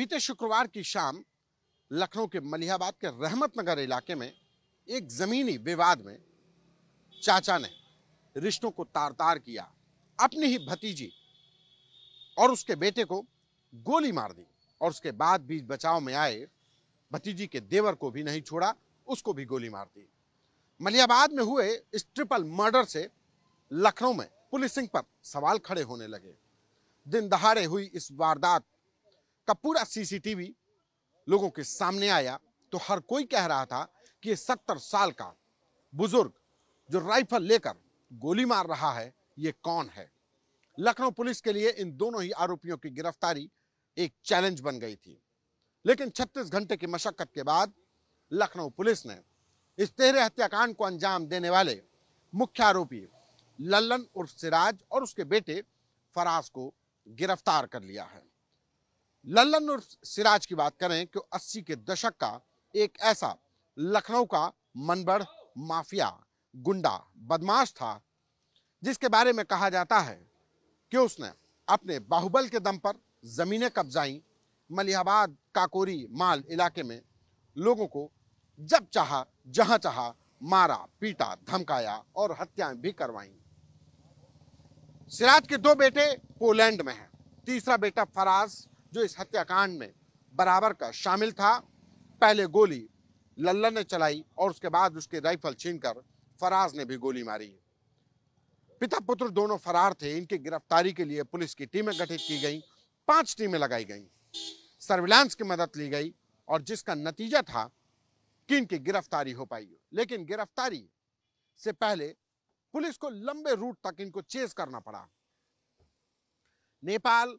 बीते शुक्रवार की शाम लखनऊ के मलिहाबाद के नगर इलाके में एक ज़मीनी विवाद में चाचा ने रिश्तों को तार तार किया अपनी ही भतीजी और उसके बेटे को गोली मार दी और उसके बाद बीच बचाव में आए भतीजी के देवर को भी नहीं छोड़ा उसको भी गोली मार दी मलियाबाद में हुए इस ट्रिपल मर्डर से लखनऊ में पुलिसिंग पर सवाल खड़े होने लगे दिन दहाड़े हुई इस वारदात का पूरा सीसीटीवी लोगों के सामने आया तो हर कोई कह रहा था कि ये सत्तर साल का बुजुर्ग जो राइफल लेकर गोली मार रहा है ये कौन है लखनऊ पुलिस के लिए इन दोनों ही आरोपियों की गिरफ्तारी एक चैलेंज बन गई थी लेकिन 36 घंटे की मशक्कत के बाद लखनऊ पुलिस ने इस तेरे हत्याकांड को अंजाम देने वाले मुख्य आरोपी लल्लन उर्फ सिराज और उसके बेटे फराज को गिरफ्तार कर लिया है लल्लन और सिराज की बात करें कि 80 के दशक का एक ऐसा लखनऊ का मनबड़ माफिया गुंडा बदमाश था जिसके बारे में कहा जाता है कि उसने अपने बाहुबल के दम पर ज़मीनें कब्जाई मलिहाबाद काकोरी माल इलाके में लोगों को जब चाहा जहां चाहा मारा पीटा धमकाया और हत्याएं भी करवाई सिराज के दो बेटे पोलैंड में हैं तीसरा बेटा फराज जो इस हत्याकांड में बराबर का शामिल था पहले गोली लल्ला ने चलाई और उसके बाद उसके राइफल छीनकर फराज ने भी गोली मारी पिता पुत्र दोनों फरार थे इनकी गिरफ्तारी के लिए पुलिस की टीमें गठित की गई पांच टीमें लगाई गई सर्विलांस की मदद ली गई और जिसका नतीजा था कि इनकी गिरफ्तारी हो पाई लेकिन गिरफ्तारी से पहले पुलिस को लंबे रूट तक इनको चेज करना पड़ा नेपाल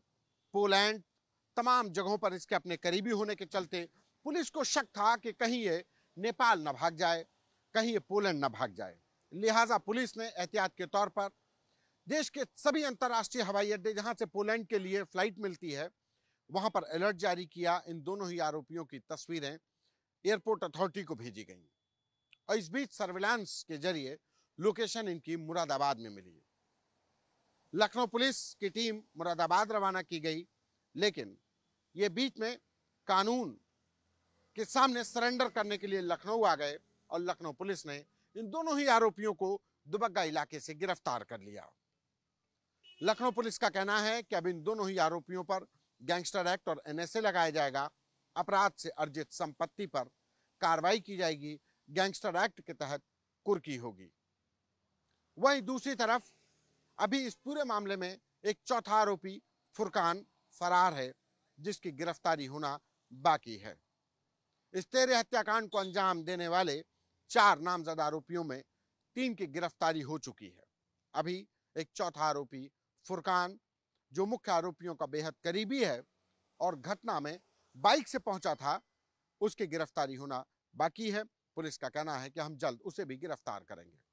पोलैंड तमाम जगहों पर इसके अपने करीबी होने के चलते पुलिस को शक था कि कहीं ये नेपाल न भाग जाए कहीं ये पोलैंड न भाग जाए लिहाजा पुलिस ने एहतियात के तौर पर देश के सभी अंतर्राष्ट्रीय हवाई अड्डे जहां से पोलैंड के लिए फ़्लाइट मिलती है वहां पर अलर्ट जारी किया इन दोनों ही आरोपियों की तस्वीरें एयरपोर्ट अथॉरिटी को भेजी गई और इस बीच सर्विलांस के जरिए लोकेशन इनकी मुरादाबाद में मिली लखनऊ पुलिस की टीम मुरादाबाद रवाना की गई लेकिन ये बीच में कानून के सामने सरेंडर करने के लिए लखनऊ आ गए और लखनऊ पुलिस ने इन दोनों ही आरोपियों को दुबग्गा इलाके से गिरफ्तार कर लिया लखनऊ पुलिस का कहना है कि अब इन दोनों ही आरोपियों पर गैंगस्टर एक्ट और एनएसए लगाया जाएगा अपराध से अर्जित संपत्ति पर कार्रवाई की जाएगी गैंगस्टर एक्ट के तहत कुर्की होगी वहीं दूसरी तरफ अभी इस पूरे मामले में एक चौथा आरोपी फुरकान फरार है जिसकी गिरफ्तारी होना बाकी है इस तेरे हत्याकांड को अंजाम देने वाले चार नामजद आरोपियों में तीन की गिरफ्तारी हो चुकी है अभी एक चौथा आरोपी फुरकान जो मुख्य आरोपियों का बेहद करीबी है और घटना में बाइक से पहुंचा था उसकी गिरफ्तारी होना बाकी है पुलिस का कहना है कि हम जल्द उसे भी गिरफ्तार करेंगे